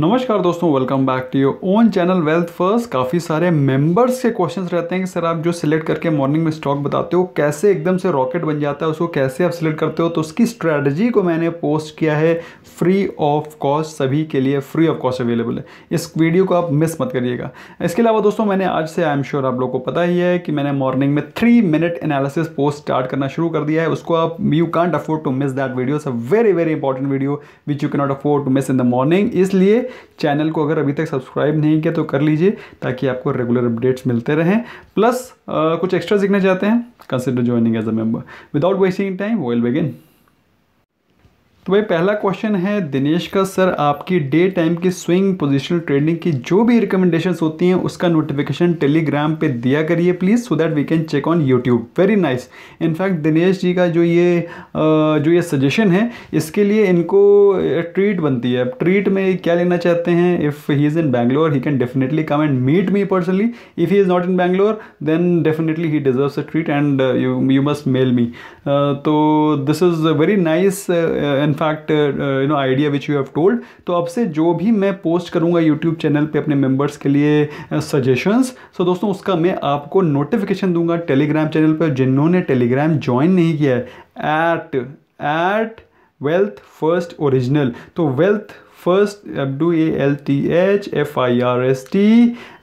नमस्कार दोस्तों welcome back to your own channel wealth first काफ़ी सारे मेंबर्स के क्वेश्चंस रहते हैं कि सर आप जो सिलेक्ट करके मॉर्निंग में स्टॉक बताते हो कैसे एकदम से रॉकेट बन जाता है उसको कैसे आप सिलेक्ट करते हो तो उसकी स्ट्रेटजी को मैंने पोस्ट किया है फ्री ऑफ कॉस्ट सभी के लिए फ्री ऑफ कॉस्ट अवेलेबल है इस वीडियो को आप मिस मत करिएगा इसके अलावा दोस्तों मैंने आज से आई एम श्योर आप लोग को पता ही है कि मैंने मॉर्निंग में three minute analysis post start करना शुरू कर दिया है उसको आप you can't afford to miss that video a very very important video which you cannot afford to miss in the morning इसलिए चैनल को अगर अभी तक सब्सक्राइब नहीं किया तो कर लीजिए ताकि आपको रेगुलर अपडेट्स मिलते रहें प्लस आ, कुछ एक्स्ट्रा सीखना चाहते हैं consider joining as a member without wasting time well begin तो भाई पहला क्वेश्चन है दिनेश का सर आपकी डे टाइम की स्विंग पोजिशनल ट्रेडिंग की जो भी रिकमेंडेशन होती हैं उसका नोटिफिकेशन टेलीग्राम पे दिया करिए please so that we can check on YouTube very nice in fact Dinesh ji का जो ये जो ये सजेशन है इसके लिए इनको ट्रीट बनती है ट्रीट में क्या लेना चाहते हैं if he is in Bangalore he can definitely come and meet me personally if he is not in Bangalore then definitely he deserves a treat and you must mail me तो this is very nice in fact you know idea which you have told तो अब से जो भी मैं post करूंगा YouTube channel पर अपने मेंबर्स के लिए सजेशंस uh, सो दोस्तों उसका मैं आपको नोटिफिकेशन दूंगा टेलीग्राम चैनल पर जिन्होंने टेलीग्राम ज्वाइन नहीं किया है at at wealth first original तो wealth first W-A-L-T-H-F-I-R-S-T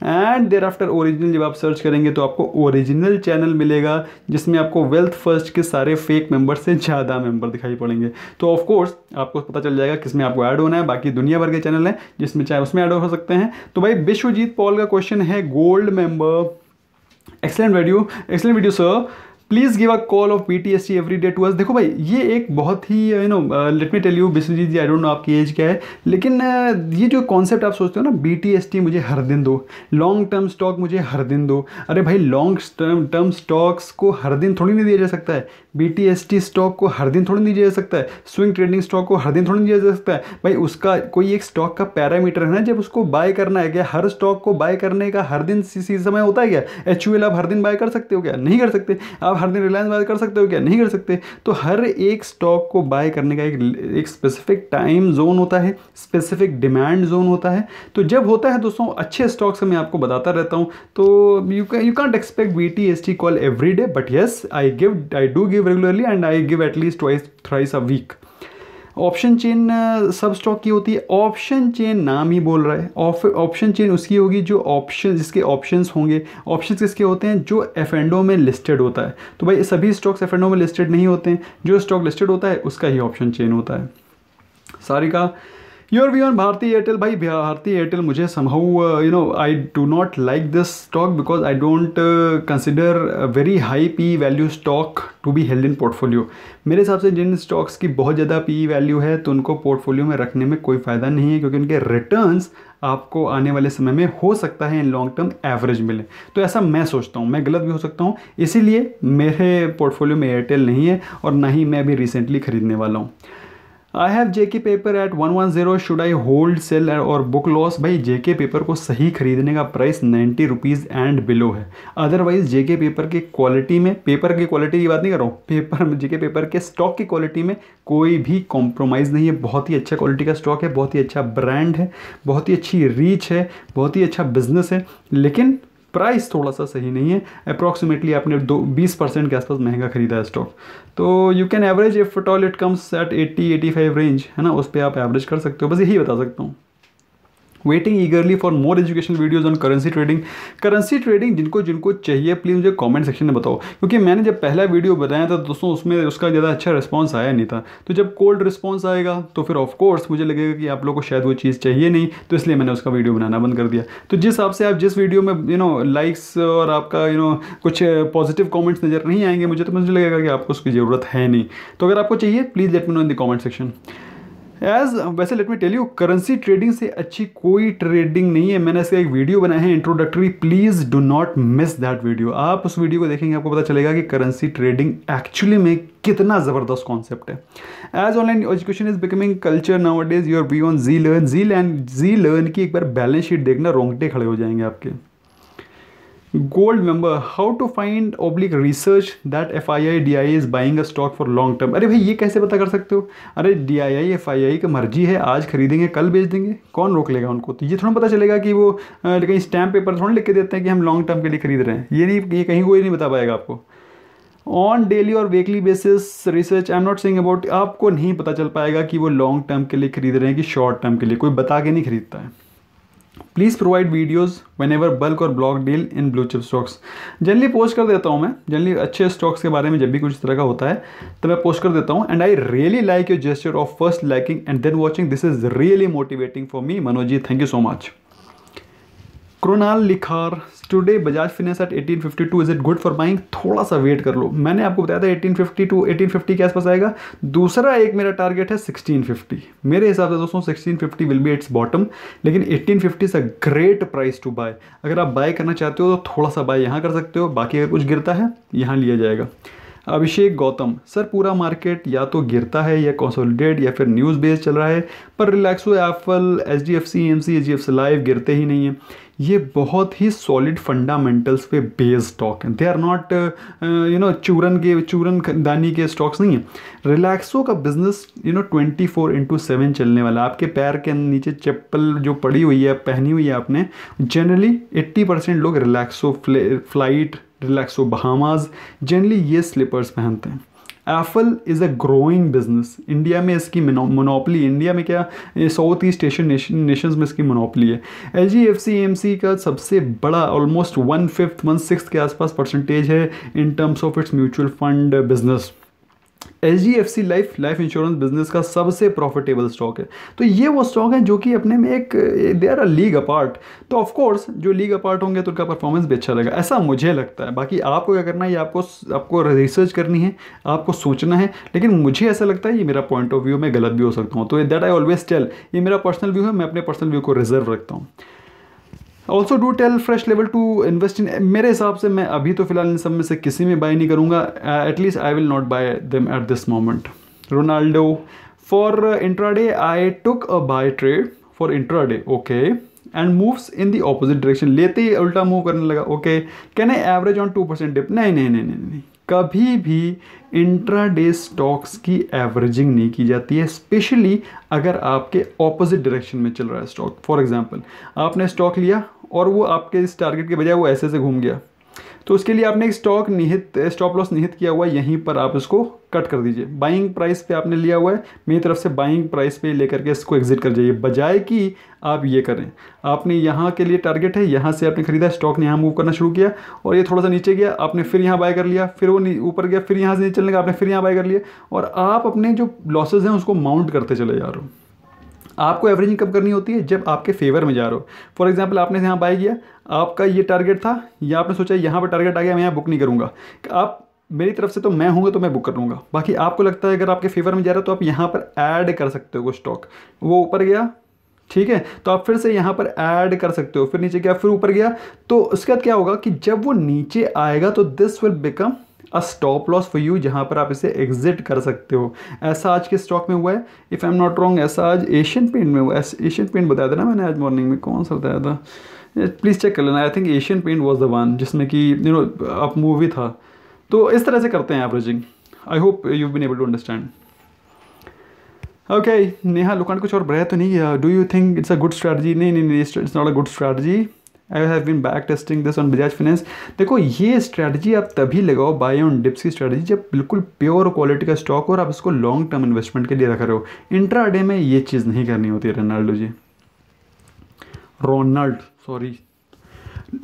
and thereafter original जब आप सर्च करेंगे तो आपको ओरिजिनल चैनल मिलेगा जिसमें आपको वेल्थ फर्स्ट के सारे फेक मेंबर से ज़्यादा मेंबर दिखाई पड़ेंगे तो ऑफ कोर्स आपको पता चल जाएगा किसमें आपको ऐड होना है बाकी दुनिया भर के चैनल हैं जिसमें चाहे उसमें ऐड हो सकते हैं तो भाई विश्वजीत पॉल का क्वेश्चन है gold member excellent video excellent video sir please give a call of P T S T every day to us देखो भाई ये एक बहुत ही you know let me tell you Biswajit ji I don't know आपकी एज क्या है लेकिन uh, ये जो कॉन्सेप्ट आप सोचते हो ना बी टी एस टी मुझे हर दिन दो लॉन्ग टर्म स्टॉक मुझे हर दिन दो अरे भाई लॉन्ग टर्म टर्म स्टॉक्स को हर दिन थोड़ी नहीं दिया जा सकता है B T S T stock को हर दिन थोड़ी नहीं दिया जा सकता है स्विंग ट्रेडिंग स्टॉक को हर दिन थोड़ी नहीं दिया जा सकता है भाई उसका कोई एक स्टॉक का पैरामीटर है ना जब उसको बाय करना है क्या हर स्टॉक को बाय करने का हर दिन सी समय होता है क्या एच यू एल आप हर दिन बाय कर सकते हो क्या नहीं कर सकते आप आप हर दिन रिलायंस बाय कर सकते हो क्या नहीं कर सकते तो हर एक स्टॉक को बाय करने का एक एक स्पेसिफिक टाइम जोन होता है स्पेसिफिक डिमांड जोन होता है तो जब होता है दोस्तों अच्छे स्टॉक्स मैं आपको बताता रहता हूँ तो you can you can't expect V T S T call every day but yes I give I do give regularly and I give at least twice thrice a week option chain सब stock की होती है option chain नाम ही बोल रहा है option chain उसकी होगी जो ऑप्शन जिसके ऑप्शन होंगे ऑप्शन किसके होते हैं जो एफ एंडो में लिस्टेड होता है तो भाई सभी स्टॉक्स एफ एंडो में लिस्टेड नहीं होते हैं जो स्टॉक लिस्टेड होता है उसका ही ऑप्शन चेन होता है सारी का your view on Bharti Airtel भाई भारती एयरटेल मुझे somehow you know I do not like this stock because I don't consider very high P value stock to be held in portfolio मेरे हिसाब से जिन स्टॉक्स की बहुत ज़्यादा पी वैल्यू है तो उनको पोर्टफोलियो में रखने में कोई फ़ायदा नहीं है क्योंकि उनके रिटर्न आपको आने वाले समय में हो सकता है इन लॉन्ग टर्म एवरेज मिले तो ऐसा मैं सोचता हूँ मैं गलत भी हो सकता हूँ इसीलिए मेरे पोर्टफोलियो में एयरटेल नहीं है और ना ही मैं अभी रिसेंटली ख़रीदने वाला हूँ आई have J K paper at one one zero should I hold sell और बुक लॉस भाई जे के पेपर को सही खरीदने का price ninety rupees and below है अदरवाइज जे के पेपर की क्वालिटी में पेपर की क्वालिटी की बात नहीं कर रहा हूँ पेपर में जे के पेपर के स्टॉक की क्वालिटी में कोई भी कॉम्प्रोमाइज़ नहीं है बहुत ही अच्छा क्वालिटी का स्टॉक है बहुत ही अच्छा ब्रांड है बहुत ही अच्छी रीच है बहुत ही अच्छा बिजनेस है लेकिन प्राइस थोड़ा सा सही नहीं है अप्रॉक्सीमेटली आपने दो बीस परसेंट के आसपास महंगा खरीदा है स्टॉक तो you can average if toilet it comes at eighty eighty five range है ना उस पर आप एवरेज कर सकते हो बस यही बता सकता हूँ waiting eagerly for more education videos on currency trading currency trading जिनको जिनको चाहिए प्लीज़ मुझे कॉमेंट सेक्शन में बताओ क्योंकि मैंने जब पहला वीडियो बताया था दोस्तों उसमें उसका ज़्यादा अच्छा रिस्पॉन्स आया नहीं था तो जब कोल्ड रिस्पॉन्स आएगा तो फिर ऑफकोर्स मुझे लगेगा कि आप लोग को शायद वो चीज़ चाहिए नहीं तो इसलिए मैंने उसका वीडियो बनाना बंद कर दिया तो जिस हिसाब से आप जिस वीडियो में यू नो लाइक्स और आपका यू नो कुछ पॉजिटिव कॉमेंट्स नज़र नहीं आएंगे मुझे तो मुझे लगेगा कि आपको उसकी ज़रूरत है नहीं तो अगर आपको चाहिए please let me know in the comment section as वैसे let me tell you currency trading से अच्छी कोई ट्रेडिंग नहीं है मैंने इसका एक वीडियो बनाया है introductory please do not miss that video आप उस वीडियो को देखेंगे आपको पता चलेगा कि करेंसी ट्रेडिंग एक्चुअली में कितना ज़बरदस्त कॉन्सेप्ट है as online education is becoming culture nowadays your be on G learn G learn G learn की एक बार बैलेंस शीट देखना रोंगटे खड़े हो जाएंगे आपके gold member how to find oblique research that F I I D I is buying a stock for long term अरे भाई ये कैसे पता कर सकते हो अरे D I I F I आई का मर्जी है आज खरीदेंगे कल बेच देंगे कौन रोक लेगा उनको तो ये थोड़ा पता चलेगा कि वो कहीं स्टैम्प पेपर थोड़ा लिख के देते हैं कि हम लॉन्ग टर्म के लिए खरीद रहे हैं ये नहीं ये कहीं कोई नहीं बता पाएगा आपको ऑन डेली और weekly basis research I am not saying about आपको नहीं पता चल पाएगा कि वो लॉन्ग टर्म के लिए खरीद रहे हैं कि शॉर्ट टर्म के लिए कोई बता के नहीं खरीदता है please provide videos ever bulk और block deal in blue chip stocks generally post कर देता हूँ मैं जनरली अच्छे स्टॉक्स के बारे में जब भी कुछ तरह का होता है तो मैं पोस्ट कर देता हूँ and I really like your gesture of first liking and then watching this is really motivating for me मनोजी thank you so much क्रोनाल लिखार today Bajaj finance eight 1852 is it good for buying थोड़ा सा wait कर लो मैंने आपको बताया था 1852 1850 के आसपास आएगा दूसरा एक मेरा टारगेट है 1650 मेरे हिसाब से दोस्तों 1650 विल बी इट्स बॉटम लेकिन 1850 is a great price to buy अगर आप बाय करना चाहते हो तो थोड़ा सा बाय यहाँ कर सकते हो बाकी अगर कुछ गिरता है यहाँ लिया जाएगा अभिषेक गौतम सर पूरा मार्केट या तो गिरता है या कंसोलिडेट या फिर न्यूज़ बेस चल रहा है पर Relaxo Apple H D F C M M C D F F C गिरते ही नहीं है ये बहुत ही सॉलिड फंडामेंटल्स पे बेस्ड स्टॉक हैं they are not you know चूरन के चूरन दानी के स्टॉक्स नहीं हैं रिलैक्सो का business you know twenty four into seven चलने वाला आपके पैर के नीचे चप्पल जो पड़ी हुई है पहनी हुई है आपने जनरली एट्टी परसेंट लोग Relaxo Flite Relaxo Bahamas generally ये स्लीपर्स पहनते हैं Affle is a growing business India में इसकी मोनोपली इंडिया में क्या साउथ ईस्ट एशियन नेशन में इसकी मोनोपली है L G F C M C का सबसे बड़ा almost one fifth one six के आसपास परसेंटेज है in terms of its mutual fund business H D F C life life insurance business का सबसे प्रॉफिटेबल स्टॉक है तो ये वो स्टॉक है जो कि अपने में एक they are a league apart तो ऑफकोर्स जो लीग अपार्ट होंगे तो उनका परफॉर्मेंस भी अच्छा लगेगा ऐसा मुझे लगता है बाकी आपको क्या करना है ये आपको आपको रिसर्च करनी है आपको सोचना है लेकिन मुझे ऐसा लगता है ये मेरा पॉइंट ऑफ व्यू मैं गलत भी हो सकता हूँ तो दैट आई ऑलवेज टेल ये मेरा पर्सनल व्यू है मैं अपने पर्सनल व्यू को रिजर्व रखता हूँ also do tell fresh level to invest in मेरे हिसाब से मैं अभी तो फिलहाल इन सब में से किसी में बाई नहीं करूँगा at least I will not buy them at this moment Ronaldo for intraday I took a buy trade for intraday okay and moves in the opposite direction लेते ही उल्टा मूव करने लगा okay can I average on two percent dip नहीं नहीं नहीं नहीं नहीं कभी भी इंट्राडे स्टॉक्स की एवरेजिंग नहीं की जाती है स्पेशली अगर आपके ऑपोजिट डायरेक्शन में चल रहा है स्टॉक फॉर एग्जांपल आपने स्टॉक लिया और वो आपके इस टारगेट के बजाय वो ऐसे से घूम गया तो उसके लिए आपने एक स्टॉक निहित स्टॉप लॉस निहित किया हुआ है यहीं पर आप इसको कट कर दीजिए बाइंग प्राइस पे आपने लिया हुआ है मेरी तरफ से बाइंग प्राइस पे लेकर के इसको एग्जिट कर जाइए बजाय कि आप ये करें आपने यहाँ के लिए टारगेट है यहाँ से आपने खरीदा स्टॉक ने यहाँ मूव करना शुरू किया और ये थोड़ा सा नीचे गया आपने फिर यहाँ बाय कर लिया फिर वो ऊपर गया फिर यहाँ से नीचे चलने का आपने फिर यहाँ बाय कर लिया और आप अपने जो लॉसेज हैं उसको माउंट करते चले जा रहे हो आपको एवरेजिंग कब करनी होती है जब आपके फेवर में जा रहे हो फॉर एग्जाम्पल आपने यहाँ बाई किया आपका ये टारगेट था या आपने सोचा यहाँ पर टारगेट आ गया मैं यहाँ बुक नहीं करूँगा आप मेरी तरफ से तो मैं होंगे तो मैं बुक कर लूँगा बाकी आपको लगता है अगर आपके फेवर में जा रहा है तो आप यहाँ पर ऐड कर सकते हो स्टॉक वो ऊपर गया ठीक है तो आप फिर से यहाँ पर ऐड कर सकते हो फिर नीचे गया फिर ऊपर गया तो उसके बाद क्या होगा कि जब वो नीचे आएगा तो this will become a stop loss for you जहाँ पर आप इसे एग्जिट कर सकते हो ऐसा आज के स्टॉक में हुआ है if I am not wrong ऐसा आज एशियन पेंट में हुआ एशियन पेंट बताया था ना मैंने आज मॉर्निंग में कौन सा बताया था प्लीज़ चेक कर लेना I think Asian paint was the one जिसमें कि यू नो आप मूवी था तो इस तरह से करते हैं averaging I hope you been able to understand okay Neha Lokhande कुछ और ब्रह तो नहीं do you think it's a good strategy नहीं नहीं नहीं it's not a good strategy I have been back testing this on Bajaj finance देखो ये स्ट्रैटेजी आप तभी लगाओ बाय ऑन डिप्स की स्ट्रैटेजी जब बिल्कुल प्योर क्वालिटी का स्टॉक और आप इसको लॉन्ग टर्म इन्वेस्टमेंट के लिए रख रहे हो इंट्रा डे में ये चीज़ नहीं करनी होती है Ronaldo ji Ronald sorry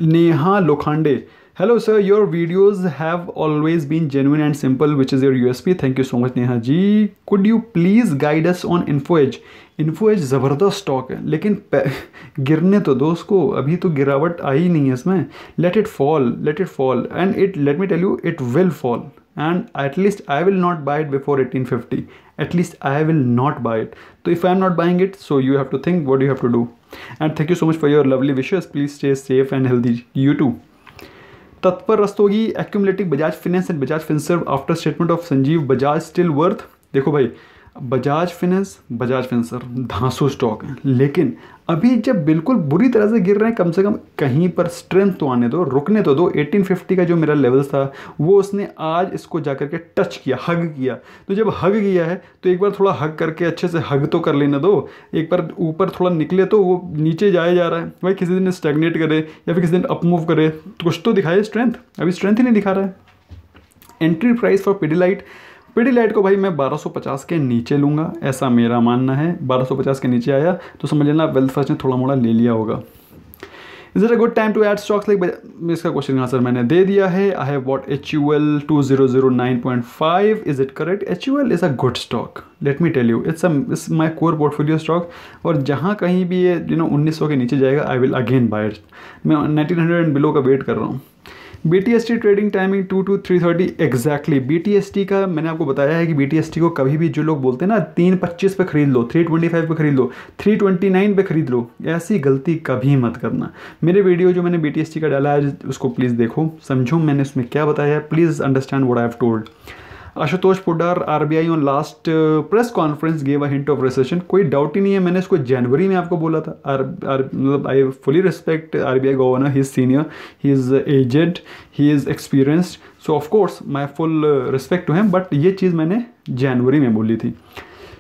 Neha Lokhande Hello sir, your videos have always been genuine and simple which is your USP. Thank you so much Neha ji. Could you please guide us on InfoEdge? InfoEdge ज़बरदस्त stock है लेकिन गिरने तो दो उसको अभी तो गिरावट आई नहीं है इसमें let it fall let it fall and it let me tell you and at least I will not buy it before 1850 at least I will not buy it so if I'm not buying it so you have to think what you have to do and thank you so much for your lovely wishes please stay safe and healthy you too Tatpar Rastogi accumulative Bajaj finance and Bajaj Finserv after statement of Sanjiv Bajaj still worth देखो भाई Bajaj finance Bajaj finance sir धांसू stock है लेकिन अभी जब बिल्कुल बुरी तरह से गिर रहे हैं कम से कम कहीं पर स्ट्रेंथ तो आने दो रुकने तो दो 1850 का जो मेरा लेवल था वो उसने आज इसको जा करके टच किया हग किया तो जब हग किया है तो एक बार थोड़ा हग करके अच्छे से हग तो कर लेने दो एक बार ऊपर थोड़ा निकले तो वो नीचे जाया जा रहा है भाई किसी दिन स्टेगनेट करे या फिर किसी दिन अपमूव करे कुछ तो दिखाए स्ट्रेंथ अभी स्ट्रेंथ ही नहीं दिखा रहा है entry price for Pidilite Pidilite को भाई मैं 1250 के नीचे लूँगा ऐसा मेरा मानना है 1250 के नीचे आया तो समझ लेना वेल्थ फर्स्ट ने थोड़ा मोड़ा ले लिया होगा is it a good time to add stocks like इसका क्वेश्चन आंसर मैंने दे दिया है I have bought H U L two zero zero nine point five is it correct H U L is a good stock let me tell you it's it's my core portfolio stock और जहाँ कहीं भी ये you know उन्नीस सौ के नीचे जाएगा आई विल अगेन बाय मैं नाइनटीन हंड्रेड एंड बिलो का वेट कर रहा हूँ B trading timing two to three thirty exactly B का मैंने आपको बताया है कि बी को कभी भी जो लोग बोलते हैं ना तीन पच्चीस पे खरीद लो थ्री ट्वेंटी फाइव पर खरीद लो थ्री ट्वेंटी नाइन पर खरीद लो ऐसी गलती कभी मत करना मेरे वीडियो जो मैंने बी का डाला है उसको प्लीज़ देखो समझो मैंने उसमें क्या बताया है please understand what I have told Ashutosh Pudar RBI on last press conference gave a hint of recession कोई डाउट ही नहीं है मैंने इसको जनवरी में आपको बोला था आर मतलब I fully respect R B I governor he is senior he is aged he is experienced so of course my full respect to him but ये चीज़ मैंने जनवरी में बोली थी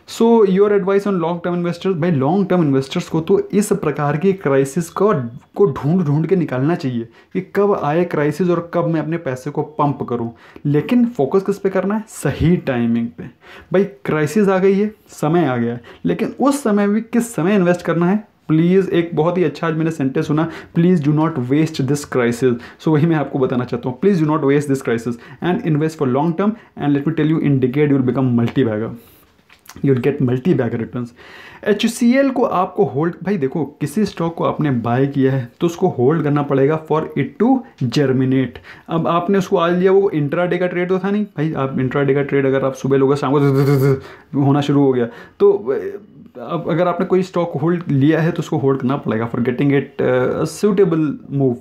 so your advice on long term investors भाई long term investors को तो इस प्रकार की क्राइसिस का को ढूंढ ढूंढ के निकालना चाहिए कि कब आए क्राइसिस और कब मैं अपने पैसे को पंप करूं लेकिन फोकस किस पे करना है सही टाइमिंग पे भाई क्राइसिस आ गई है समय आ गया है लेकिन उस समय भी किस समय इन्वेस्ट करना है प्लीज़ एक बहुत ही अच्छा आज मैंने सेंटेंस सुना please do not waste this crisis so वही मैं आपको बताना चाहता हूँ please do not waste this crisis and invest for long term and let me tell you in decade you'll become multi bagger you'll get multi bagger return H C L को आपको hold भाई देखो किसी stock को आपने bye किया है तो उसको होल्ड करना पड़ेगा फॉर इट टू जर्मिनेट अब आपने उसको आज लिया वो इंट्राडे का ट्रेड तो था नहीं भाई आप डे का ट्रेड अगर आप सुबह लोगे शाम को होना शुरू हो गया तो अब अगर आपने कोई स्टॉक होल्ड लिया है तो उसको होल्ड करना पड़ेगा for getting it suitable move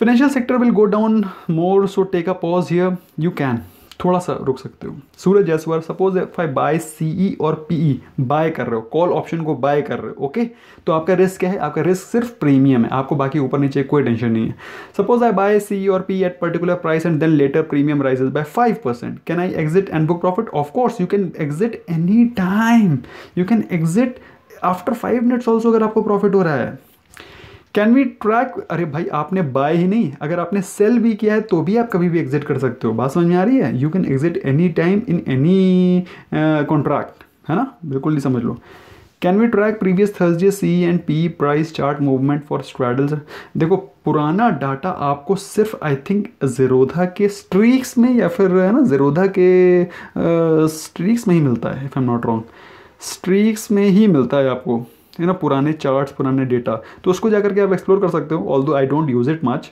financial sector will go down more so take a pause here you can थोड़ा सा रुक सकते हो Suraj Jaiswal suppose if I buy CE और पीई बाय e, कर रहे हो कॉल ऑप्शन को बाय कर रहे हो ओके तो आपका रिस्क क्या है आपका रिस्क सिर्फ प्रीमियम है आपको बाकी ऊपर नीचे कोई टेंशन नहीं है सपोज आई बाय सीई और P at particular price and then later premium rises by five percent can I exit and book profit of course you can exit any time you can exit after five minutes also अगर आपको profit हो रहा है can we track अरे भाई आपने bye ही नहीं अगर आपने सेल भी किया है तो भी आप कभी भी एग्जिट कर सकते हो बात समझ में आ रही है you can exit any time in any contract है ना बिल्कुल नहीं समझ लो can we track previous Thursday C and P price chart movement for straddles देखो पुराना डाटा आपको सिर्फ आई थिंक जेरोधा के स्ट्रीक्स में या फिर है ना जेरोधा के स्ट्रीक्स uh, में ही मिलता है if am not wrong strikes में ही मिलता है आपको है ना पुराने चार्ट्स पुराने डेटा तो उसको जाकर के आप एक्सप्लोर कर सकते हो although I don't use it much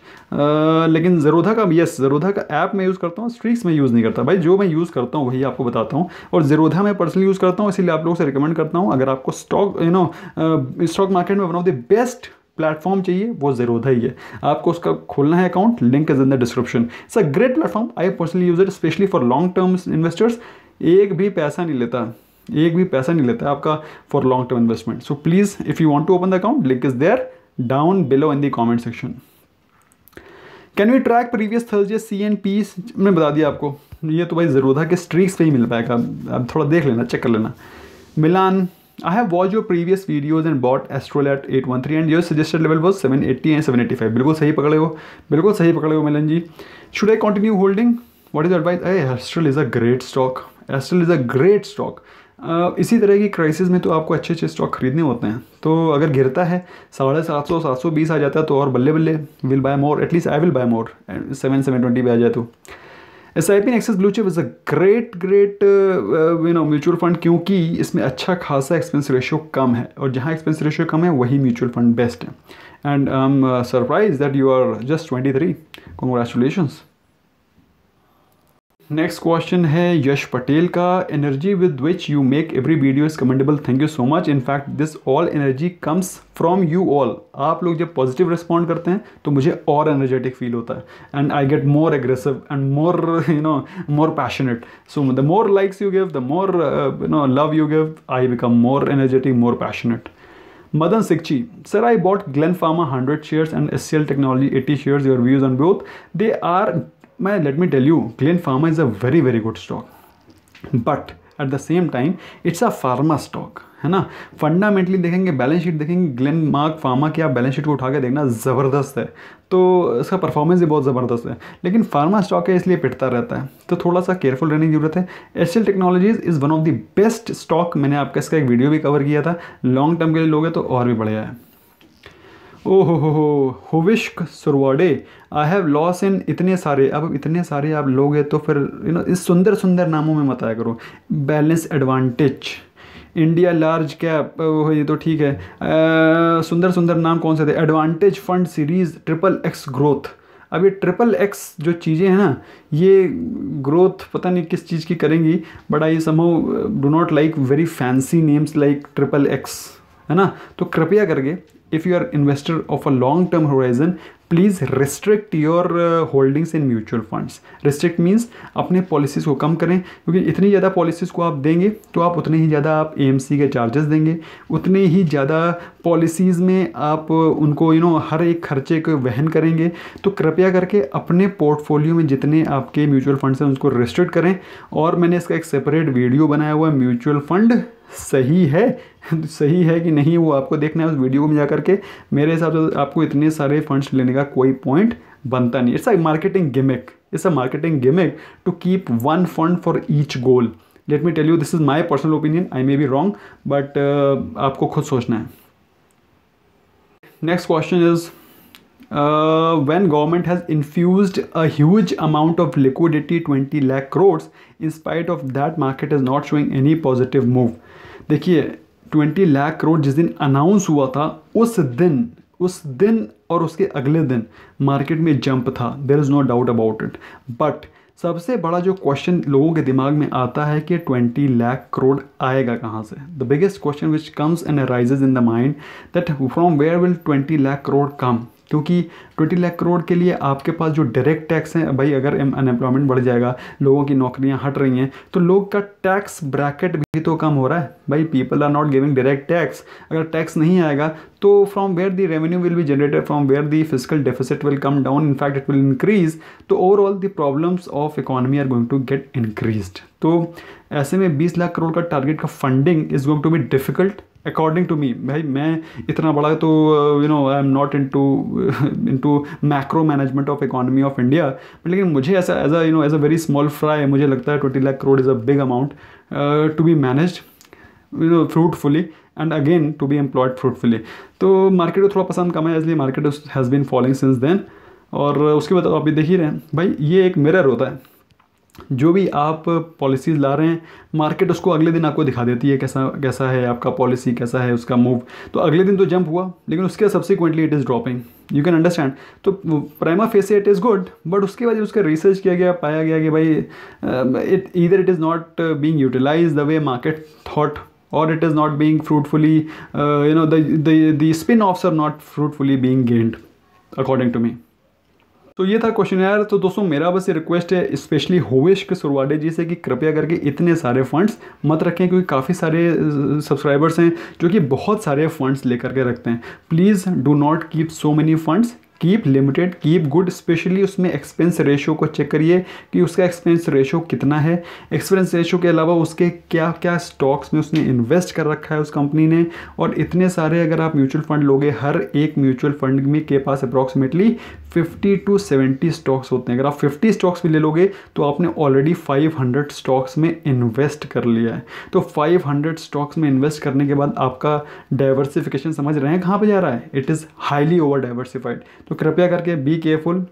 लेकिन ज़रोधा का यस ज़रोधा का ऐप मैं यूज़ करता हूँ स्ट्रीक्स में यूज़ नहीं करता भाई जो मैं यूज़ करता हूँ वही आपको बताता हूँ और ज़रोधा मैं पर्सनली यूज़ करता हूँ इसीलिए आप लोगों से रिकमेंड करता हूँ अगर आपको stock you know stock market में one of the best platform चाहिए वो जीरोधा ही है आपको उसका खोलना है account link is in the description it's a great platform I personally use it specially for long term investors एक भी पैसा नहीं लेता एक भी पैसा नहीं लेता है आपका for long term investment so please if you want to open the account link is there down below in the comment section can we track previous Thursday C and P मैं बता दिया आपको ये तो भाई ज़रूर था कि स्ट्रीक्स पे ही मिल पाएगा अब थोड़ा देख लेना चेक कर लेना Milan I have watch your I have watched your previous eight one three and your suggested level was seven eighty and seven eighty five बिल्कुल सही पकड़े हो बिल्कुल सही पकड़े हो Milan ji should I continue holding what is advice अरे Astral is a great stock Astral is a great stock इसी तरह की क्राइसिस में तो आपको अच्छे अच्छे स्टॉक खरीदने होते हैं तो अगर गिरता है साढ़े सात सौ सात सौ बीस आ जाता है तो और बल्ले बल्ले will buy more at least I will buy more seven seven twenty भी आ जाए तो S I P Axis blue chip is a great great you know mutual fund क्योंकि इसमें अच्छा खासा एक्सपेंस रेशियो कम है और जहाँ एक्सपेंस रेशियो कम है वही म्यूचुअल फंड बेस्ट है and I am surprise that you are just twenty three congratulations next question है यश पटेल का energy with which you make every video is commendable thank you so much in fact this all energy comes from you all आप लोग जब positive respond करते हैं तो मुझे और एनर्जेटिक फील होता है and I get more aggressive and more you know more passionate so the more likes you give the more you know love you give I become more energetic more passionate sir I bought Glen pharma hundred shares and S C L technology 80 shares Your views on both they are मैं let me tell you glen pharma is a very very good stock but at the same time it's a pharma stock है ना fundamentally देखेंगे balance sheet देखेंगे Glenmark pharma की आप balance sheet को उठा के देखना ज़बरदस्त है तो इसका परफॉर्मेंस भी बहुत ज़बरदस्त है लेकिन फार्मा स्टॉक है इसलिए पिटता रहता है तो थोड़ा सा केयरफुल रहने की ज़रूरत है H L technologies is one of the best stock मैंने आपका इसका एक वीडियो भी कवर किया था लॉन्ग टर्म के लिए लोगे तो और भी बढ़िया है ओ हो हो हो होविश्क सुरवाडे आई हैव लॉस इन इतने सारे अब इतने सारे आप लोगे तो फिर यू नो इस सुंदर सुंदर नामों में बताया करो balance advantage India large cap ये तो ठीक है आ, सुंदर सुंदर नाम कौन से थे advantage fund series triple X growth अब ये ट्रिपल एक्स जो चीज़ें हैं ना ये ग्रोथ पता नहीं किस चीज़ की करेंगी but I somehow do not like very fancy names like triple X है ना तो कृपया करके if you are investor of a long term horizon please restrict your holdings in mutual funds restrict means अपने पॉलिसीज़ को कम करें क्योंकि इतनी ज़्यादा पॉलिसीज़ को आप देंगे तो आप उतने ही ज़्यादा आप ए के चार्जेस देंगे उतने ही ज़्यादा पॉलिसीज़ में आप uh, उनको यू you नो know, हर एक खर्चे को वहन करेंगे तो कृपया करके अपने पोर्टफोलियो में जितने आपके म्यूचुअल फंड्स हैं उसको रिस्ट्रिक्ट करें और मैंने इसका एक सेपरेट वीडियो बनाया हुआ है म्यूचुअल फंड सही है सही है कि नहीं वो आपको देखना है उस वीडियो में जा करके मेरे हिसाब से तो आपको इतने सारे फंड्स लेने का कोई पॉइंट बनता नहीं it's a marketing gimmick it's a marketing gimmick to keep one fund for each goal let me tell you this is my personal opinion I may be wrong but आपको खुद सोचना है next question is uh, when government has infused a huge amount of liquidity 20 lakh crores in spite of that market is not showing any positive move देखिए twenty lakh crore जिस दिन announce हुआ था उस दिन उस दिन और उसके अगले दिन मार्केट में जंप था there is no doubt about it but सबसे बड़ा जो क्वेश्चन लोगों के दिमाग में आता है कि ट्वेंटी लाख करोड़ आएगा कहाँ से the biggest question which comes and raises in the mind that from where will twenty lakh crore come क्योंकि 20 लाख करोड़ के लिए आपके पास जो डायरेक्ट टैक्स हैं भाई अगर अनएम्प्लॉयमेंट बढ़ जाएगा लोगों की नौकरियां हट रही हैं तो लोग का टैक्स ब्रैकेट भी तो कम हो रहा है भाई people are not giving direct tax अगर टैक्स नहीं आएगा तो from where the revenue will be generated from where the physical deficit will come down in fact it will increase तो overall the problems of economy are going to get increase तो ऐसे में बीस लाख करोड़ का टारगेट का funding is going to be difficult according to me भाई मैं इतना बड़ा तो you know I am not in to in to macro management of economy of India but लेकिन मुझे ऐसा as as you know as a very small fry मुझे लगता है twenty lakh crore is a big amount to be manage you know fruitfully and again to be employed fruitfully तो market को थोड़ा पसंद कम है इसलिए market has been following since then और उसके बाद आप तो भी देख ही रहे हैं भाई ये एक मिरर होता है जो भी आप पॉलिसीज़ ला रहे हैं मार्केट उसको अगले दिन आपको दिखा देती है कैसा कैसा है आपका पॉलिसी कैसा है उसका मूव तो अगले दिन तो जंप हुआ लेकिन उसके subsequently it is dropping you can understand तो prima facie it is good but उसके बाद उसका रिसर्च किया गया पाया गया कि भाई इट इधर it is not being utilise the way market thought और it is not being fruitfully you know दिन ऑफ्स are not fruitfully being gained according to me तो ये था क्वेश्चन यार तो दोस्तों मेरा बस ये रिक्वेस्ट है स्पेशली होवेश के सुरवाडे जी से कि कृपया करके इतने सारे फंड्स मत रखें क्योंकि काफ़ी सारे सब्सक्राइबर्स हैं जो कि बहुत सारे फंड्स लेकर के रखते हैं please do not keep so many funds keep limited keep good specially उसमें एक्सपेंस रेशो को चेक करिए कि उसका एक्सपेंस रेशो कितना है एक्सपेंस रेशो के अलावा उसके क्या क्या स्टॉक्स में उसने इन्वेस्ट कर रखा है उस कंपनी ने और इतने सारे अगर आप म्यूचुअल फंड लोगे हर एक म्यूचुअल फंड में के पास अप्रॉक्सीमेटली 50 टू 70 स्टॉक्स होते हैं अगर आप 50 स्टॉक्स भी ले लोगे तो आपने ऑलरेडी 500 स्टॉक्स में इन्वेस्ट कर लिया है तो 500 स्टॉक्स में इन्वेस्ट करने के बाद आपका डाइवर्सिफिकेशन समझ रहे हैं कहाँ पे जा रहा है it is highly over diversified तो कृपया करके be careful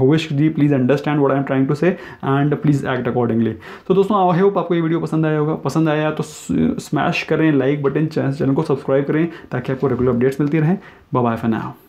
Havish ji please understand what I am trying to say and please act accordingly तो दोस्तों आई होप आपको ये वीडियो पसंद आया होगा पसंद आया तो स्मैश करें लाइक बटन चैनल को सब्सक्राइब करें ताकि आपको रेगुलर अपडेट्स मिलती रहें बाय फॉर नाउ